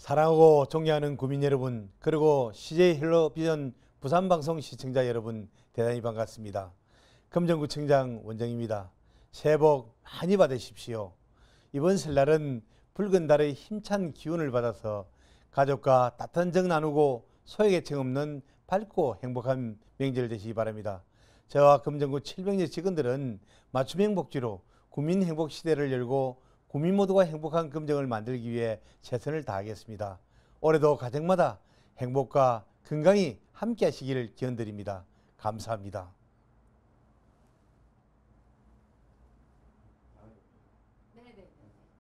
사랑하고 존경하는 국민 여러분, 그리고 CJ 헬로비전 부산방송 시청자 여러분, 대단히 반갑습니다. 금정구청장 원정입니다 새해 복 많이 받으십시오. 이번 설날은 붉은 달의 힘찬 기운을 받아서 가족과 따뜻한 정 나누고 소외계층 없는 밝고 행복한 명절 되시기 바랍니다. 저와 금정구 700여 직원들은 맞춤 행복지로 국민 행복 시대를 열고 국민 모두가 행복한 금정을 만들기 위해 최선을 다하겠습니다. 올해도 가정마다 행복과 건강이 함께 하시기를 기원드립니다. 감사합니다.